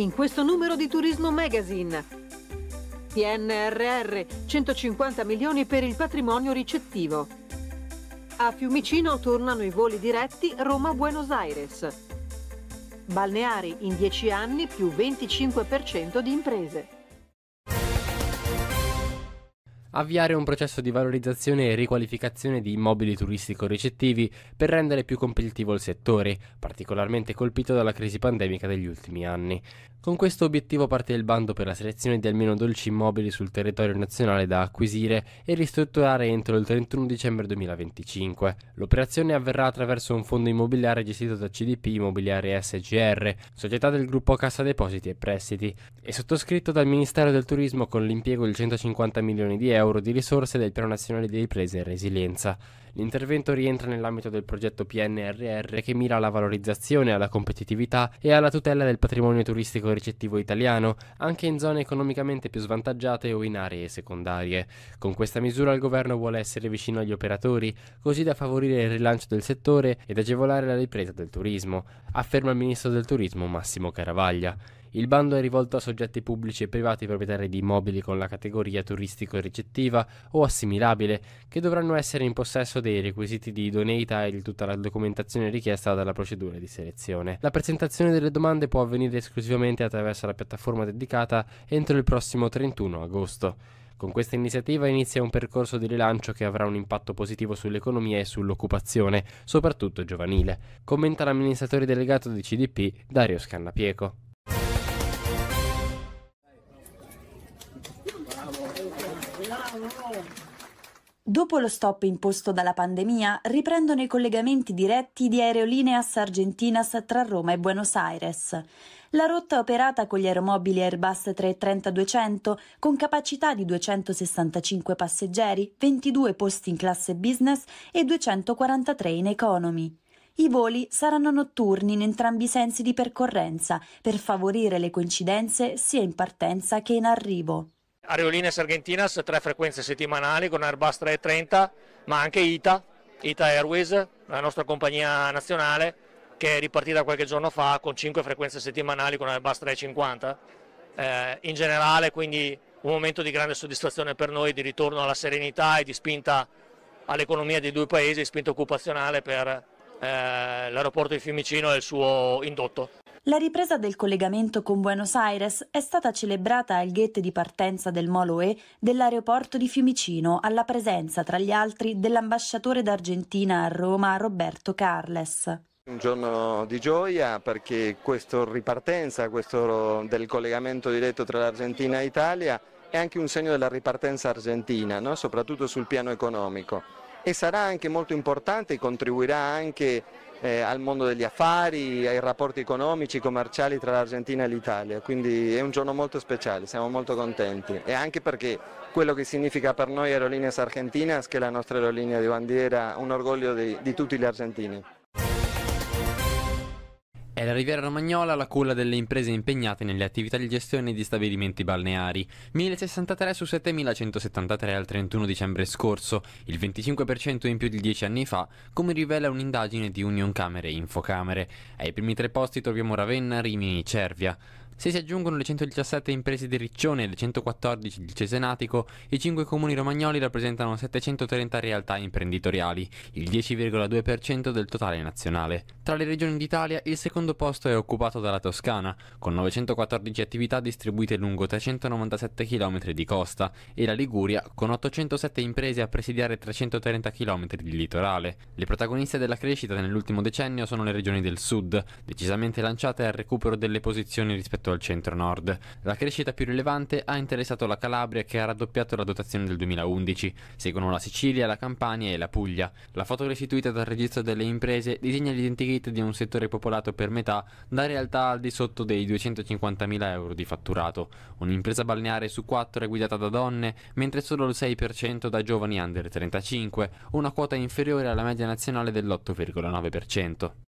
in questo numero di Turismo Magazine. PNRR 150 milioni per il patrimonio ricettivo. A Fiumicino tornano i voli diretti Roma-Buenos Aires. Balneari in 10 anni più 25% di imprese avviare un processo di valorizzazione e riqualificazione di immobili turistico-ricettivi per rendere più competitivo il settore, particolarmente colpito dalla crisi pandemica degli ultimi anni. Con questo obiettivo parte il bando per la selezione di almeno 12 immobili sul territorio nazionale da acquisire e ristrutturare entro il 31 dicembre 2025. L'operazione avverrà attraverso un fondo immobiliare gestito da CDP Immobiliare SGR, società del gruppo Cassa Depositi e Prestiti, e sottoscritto dal Ministero del Turismo con l'impiego di 150 milioni di euro euro di risorse del Piano Nazionale di Ripresa e Resilienza. L'intervento rientra nell'ambito del progetto PNRR che mira alla valorizzazione, alla competitività e alla tutela del patrimonio turistico ricettivo italiano, anche in zone economicamente più svantaggiate o in aree secondarie. Con questa misura il governo vuole essere vicino agli operatori, così da favorire il rilancio del settore ed agevolare la ripresa del turismo, afferma il ministro del turismo Massimo Caravaglia. Il bando è rivolto a soggetti pubblici e privati proprietari di immobili con la categoria turistico-ricettiva o assimilabile, che dovranno essere in possesso dei requisiti di idoneità e di tutta la documentazione richiesta dalla procedura di selezione. La presentazione delle domande può avvenire esclusivamente attraverso la piattaforma dedicata entro il prossimo 31 agosto. Con questa iniziativa inizia un percorso di rilancio che avrà un impatto positivo sull'economia e sull'occupazione, soprattutto giovanile, commenta l'amministratore delegato di CDP Dario Scannapieco. Dopo lo stop imposto dalla pandemia, riprendono i collegamenti diretti di Aerolineas Argentinas tra Roma e Buenos Aires. La rotta operata con gli aeromobili Airbus 330-200 con capacità di 265 passeggeri, 22 posti in classe business e 243 in economy. I voli saranno notturni in entrambi i sensi di percorrenza per favorire le coincidenze sia in partenza che in arrivo. Aerolines Argentinas, tre frequenze settimanali con Airbus 330, ma anche ITA, ITA Airways, la nostra compagnia nazionale, che è ripartita qualche giorno fa con cinque frequenze settimanali con Airbus 350. Eh, in generale, quindi un momento di grande soddisfazione per noi, di ritorno alla serenità e di spinta all'economia dei due paesi, spinta occupazionale per eh, l'aeroporto di Fiumicino e il suo indotto. La ripresa del collegamento con Buenos Aires è stata celebrata al gate di partenza del Molo E dell'aeroporto di Fiumicino, alla presenza, tra gli altri, dell'ambasciatore d'Argentina a Roma Roberto Carles. Un giorno di gioia perché questa ripartenza, questo del collegamento diretto tra l'Argentina e l'Italia è anche un segno della ripartenza argentina, no? soprattutto sul piano economico e sarà anche molto importante e contribuirà anche eh, al mondo degli affari, ai rapporti economici, commerciali tra l'Argentina e l'Italia, quindi è un giorno molto speciale, siamo molto contenti e anche perché quello che significa per noi Aerolíneas Argentinas, che è la nostra aerolinea di bandiera, un orgoglio di, di tutti gli argentini. È la Riviera Romagnola la culla delle imprese impegnate nelle attività di gestione di stabilimenti balneari. 1063 su 7173 al 31 dicembre scorso, il 25% in più di 10 anni fa, come rivela un'indagine di Union Camere e Infocamere. Ai primi tre posti troviamo Ravenna, Rimini, e Cervia. Se si aggiungono le 117 imprese di Riccione e le 114 di Cesenatico, i 5 comuni romagnoli rappresentano 730 realtà imprenditoriali, il 10,2% del totale nazionale. Tra le regioni d'Italia il secondo posto è occupato dalla Toscana, con 914 attività distribuite lungo 397 km di costa, e la Liguria, con 807 imprese a presidiare 330 km di litorale. Le protagoniste della crescita nell'ultimo decennio sono le regioni del sud, decisamente lanciate al recupero delle posizioni rispetto al centro-nord. La crescita più rilevante ha interessato la Calabria che ha raddoppiato la dotazione del 2011, seguono la Sicilia, la Campania e la Puglia. La foto restituita dal registro delle imprese disegna l'identichetta di un settore popolato per metà da realtà al di sotto dei 250.000 euro di fatturato. Un'impresa balneare su quattro è guidata da donne, mentre solo il 6% da giovani under 35, una quota inferiore alla media nazionale dell'8,9%.